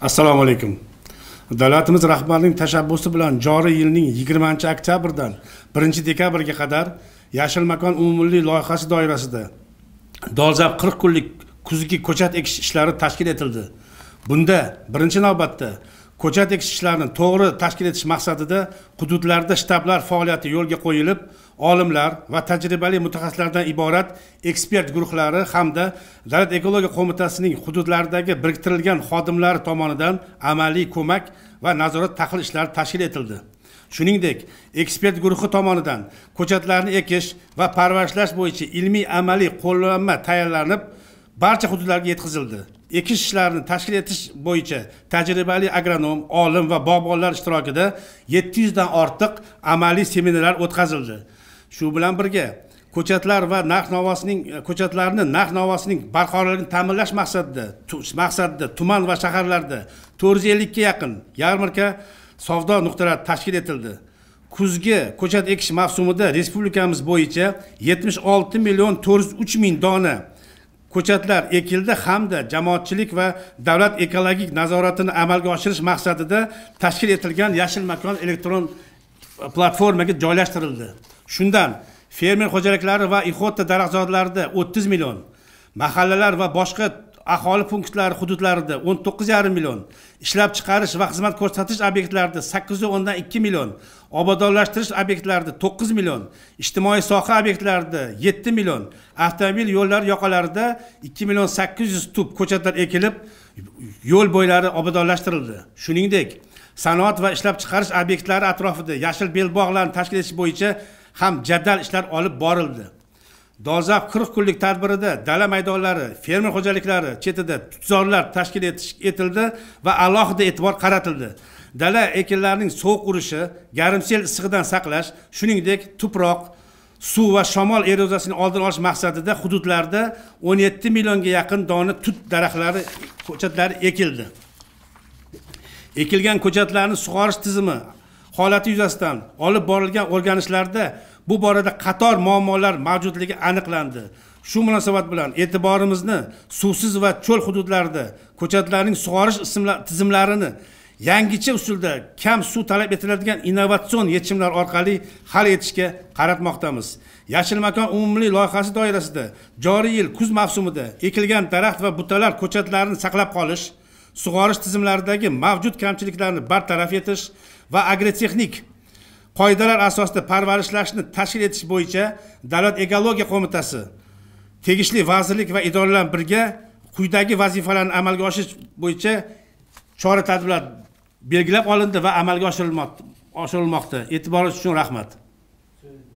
assalomu alaykum davlatimiz rahbarining tashabbusi bilan joriy yilning yigirmanchi oktyabrdan birinchi dekabrga qadar yashil makon umummilliy loyihasi doirasida dolzarb qirq kunlik kuzgi ko'chat ekish ishlari tashkil etildi bunda birinchi navbatda ko'chat ekish ishlarini to'g'ri tashkil etish maqsadida hududlarda shtablar faoliyati yo'lga qo'yilib olimlar va tajribali mutaxassislardan iborat ekspert guruhlari hamda davlat ekologiya qo'mitasining hududlaridagi biriktirilgan xodimlari tomonidan amaliy ko'mak va nazorat tahlil ishlari tashkil etildi shuningdek ekspert guruhi tomonidan ko'chatlarni ekish va parvarishlash bo'yicha ilmiy amaliy qo'llanma tayyorlanib barcha hududlarga yetkazildi ekish ishlarini tashkil etish bo'yicha tajribali agronom olim va bog'bonlar ishtirokida yetti yuzdan ortiq amaliy seminarlar o'tkazildi shu bilan birga ko'chatlar va narx navosining e, ko'chatlarni narx navosining barqarorligini ta'minlash maqsadida maqsadida tuman va shaharlarda to'rt yuz ellikka yaqin yarmarka savdo nuqtalari tashkil etildi kuzgi ko'chat ekish mavsumida respublikamiz bo'yicha yetmish olti million to'rt yuz uch ming dona ko'chatlar ekildi hamda jamoatchilik va davlat ekologik nazoratini amalga oshirish maqsadida tashkil etilgan yashil makon elektron platformaga joylashtirildi shundan fermer xo'jaliklari va ihota daraxtzorlarida o'ttiz million mahallalar va boshqa aholi punktlari hududlarida o'n to'qqiz yarim million ishlab chiqarish va xizmat ko'rsatish obyektlarida sakkiz yuz o'ndan ikki million obodonlashtirish obyektlarida to'qqiz million ijtimoiy soha obyektlarida yetti million avtomobil yo'llari yoqalarida ikki million sakkiz yuz tup ko'chatlar ekilib yo'l bo'ylari obodonlashtirildi shuningdek sanoat va ishlab chiqarish obyektlari atrofida yashil belbog'larni tashkil etish bo'yicha ham jadal ishlar olib borildi dolzarb qirq kunlik tadbirida dala maydonlari fermer xo'jaliklari chetida tutzorlar tashkil etish etildi va alohida e'tibor qaratildi dala ekinlarining sovuq urishi garmsel issig'idan saqlash shuningdek tuproq suv va shamol erozasini oldini olish maqsadida hududlarda 17 millionga yaqin dona tut daraxtlari ko'chatlari ekildi ekilgan ko'chatlarni sug'orish tizimi holati yuzasidan olib borilgan o'rganishlarda bu borada qator muammolar mavjudligi aniqlandi shu munosabat bilan e'tiborimizni suvsiz va cho'l hududlarida ko'chatlarning sug'orish tizimlarini yangicha usulda kam suv talab etiladigan innovatsion yechimlar orqali hal etishga qaratmoqdamiz yashil makon umumiy loyihasi doirasida joriy yil kuz mavsumida ekilgan daraxt va butalar ko'chatlarini saqlab qolish sug'orish tizimlaridagi mavjud kamchiliklarni bartaraf etish va agrotexnik qoidalar asosida parvarishlashni tashkil etish bo'yicha davlat ekologiya qo'mitasi tegishli vazirlik va idoralar bilan birga quyidagi vazifalarni amalga oshirish bo'yicha chora tadbirlar belgilab olindi va amalga oshirilmoqda e'tiboringiz uchun rahmat